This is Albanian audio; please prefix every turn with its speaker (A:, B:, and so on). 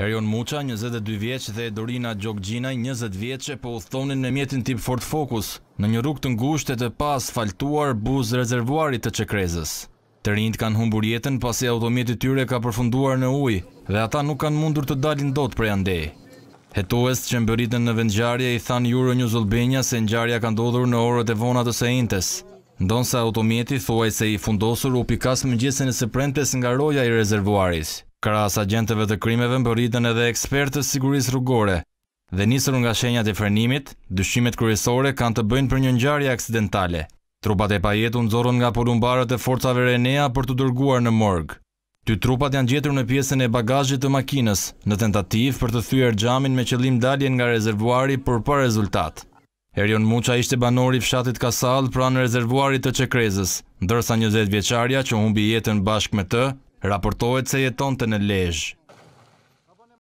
A: Erion Muqa, 22 vjeqë dhe Dorina Gjokgjina, 20 vjeqë po uthtonin në mjetin tip Ford Focus, në një rukë të ngushtet e pa asfaltuar buz rezervuarit të qekrezës. Të rinjt kanë humbur jetën pasi automjetit tyre ka përfunduar në uj dhe ata nuk kanë mundur të dalin do të prej andej. Hetues që më bëritën në vendjarje i than Euro një zolbenja se njarja ka ndodhur në orët e vonat të sejntes. Ndonë sa automjeti thuaj se i fundosur u pikas më gjesën e së nga roja i rezervuaris. Krahas agjenteve të krimeve mbërritën edhe ekspertë sigurisë rrugore. Dhe njësër nga shenjat e frenimit, dyshimet kryesore kanë të bëjnë për një ngjarje aksidentale. Trupat e pajetu zorën nga porumbarët e forcave Renea për të dërguar në morg. Ty trupat janë gjetur në pjesën e bagazhit të makinës në tentativ për të thyer xhamin me qëllim daljen nga rezervuari por pa rezultat. Erion Muça ishte banori i fshatit Kasall pranë rezervuarit të Çekrezës, ndërsa 20 vjeçaria që humbi jetën bashkë me të raportohet se jeton të në Lezhë.